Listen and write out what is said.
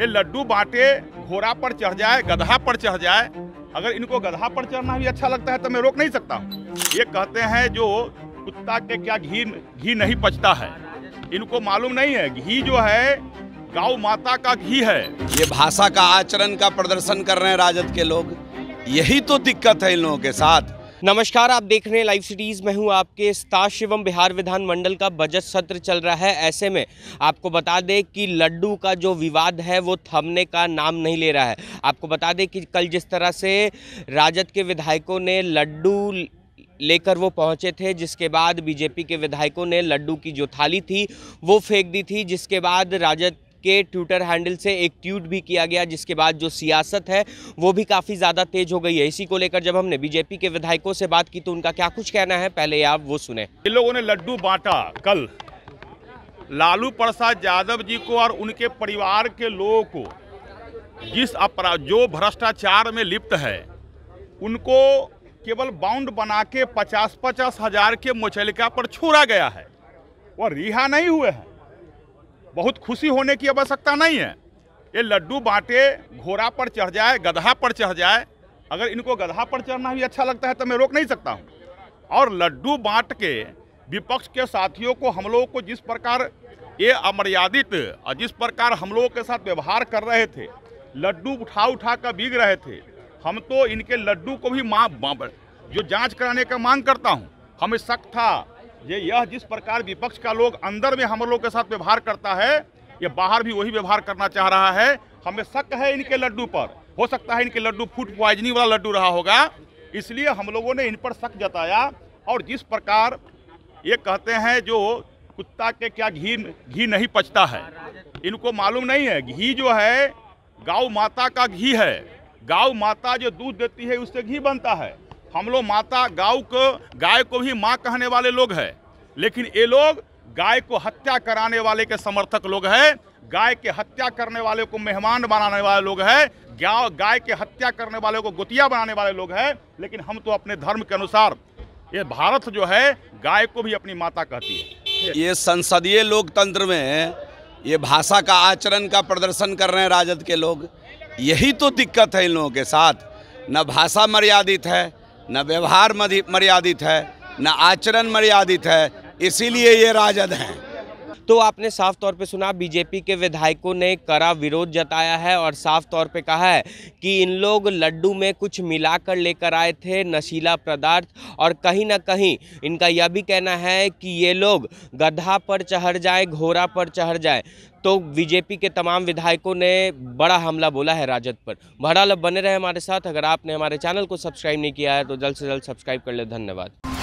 ये लड्डू बांटे घोड़ा पर चढ़ जाए गधा पर चढ़ जाए अगर इनको गधा पर चढ़ना भी अच्छा लगता है तो मैं रोक नहीं सकता हूँ ये कहते हैं जो कुत्ता के क्या घी घी नहीं पचता है इनको मालूम नहीं है घी जो है गौ माता का घी है ये भाषा का आचरण का प्रदर्शन कर रहे हैं राजद के लोग यही तो दिक्कत है इन लोगों के साथ नमस्कार आप देख रहे हैं लाइव सिटीज़ मैं हूं आपके स्ताश एवं बिहार विधानमंडल का बजट सत्र चल रहा है ऐसे में आपको बता दें कि लड्डू का जो विवाद है वो थमने का नाम नहीं ले रहा है आपको बता दें कि कल जिस तरह से राजद के विधायकों ने लड्डू लेकर वो पहुंचे थे जिसके बाद बीजेपी के विधायकों ने लड्डू की जो थाली थी वो फेंक दी थी जिसके बाद राजद के ट्विटर हैंडल से एक ट्वीट भी किया गया जिसके बाद जो सियासत है वो भी काफ़ी ज़्यादा तेज हो गई है इसी को लेकर जब हमने बीजेपी के विधायकों से बात की तो उनका क्या कुछ कहना है पहले आप वो सुने इन लोगों ने लड्डू बांटा कल लालू प्रसाद यादव जी को और उनके परिवार के लोगों को जिस अपराध जो भ्रष्टाचार में लिप्त है उनको केवल बाउंड बना के पचास पचास हजार के मुचलिका पर छोड़ा गया है वह रिहा नहीं हुए हैं बहुत खुशी होने की आवश्यकता नहीं है ये लड्डू बांटे घोड़ा पर चढ़ जाए गधा पर चढ़ जाए अगर इनको गधा पर चढ़ना भी अच्छा लगता है तो मैं रोक नहीं सकता हूँ और लड्डू बांट के विपक्ष के साथियों को हम लोगों को जिस प्रकार ये अमर्यादित और जिस प्रकार हम लोगों के साथ व्यवहार कर रहे थे लड्डू उठा उठा कर बिग रहे थे हम तो इनके लड्डू को भी माँ जो जांच कराने का मांग करता हूँ हमें शक था ये यह जिस प्रकार विपक्ष का लोग अंदर में हम लोग के साथ व्यवहार करता है ये बाहर भी वही व्यवहार करना चाह रहा है हमें शक है इनके लड्डू पर हो सकता है इनके लड्डू फूड प्वाइजनिंग वाला लड्डू रहा होगा इसलिए हम लोगों ने इन पर शक जताया और जिस प्रकार ये कहते हैं जो कुत्ता के क्या घी घी नहीं पचता है इनको मालूम नहीं है घी जो है गाऊ माता का घी है गाऊ माता जो दूध देती है उससे घी बनता है हम लोग माता गाय को गाय को भी माँ कहने वाले लोग हैं लेकिन ये लोग गाय को हत्या कराने वाले के समर्थक लोग हैं गाय के हत्या करने वाले को मेहमान बनाने वाले लोग हैं गाय गाय के हत्या करने वाले को गुतिया बनाने वाले लोग हैं लेकिन हम तो अपने धर्म के अनुसार ये भारत जो है गाय को भी अपनी माता कहती है ये संसदीय लोकतंत्र में ये भाषा का आचरण का प्रदर्शन कर रहे हैं राजद के लोग यही तो दिक्कत है इन लोगों के साथ न भाषा मर्यादित है न व्यवहार मर्यादित है न आचरण मर्यादित है इसीलिए ये राजद हैं तो आपने साफ तौर पे सुना बीजेपी के विधायकों ने कड़ा विरोध जताया है और साफ तौर पे कहा है कि इन लोग लड्डू में कुछ मिलाकर लेकर आए थे नशीला पदार्थ और कहीं ना कहीं इनका यह भी कहना है कि ये लोग गधा पर चढ़ जाए घोड़ा पर चढ़ जाए तो बीजेपी के तमाम विधायकों ने बड़ा हमला बोला है राजद पर भड़ा लब बने रहे हमारे साथ अगर आपने हमारे चैनल को सब्सक्राइब नहीं किया है तो जल्द से जल्द सब्सक्राइब कर ले धन्यवाद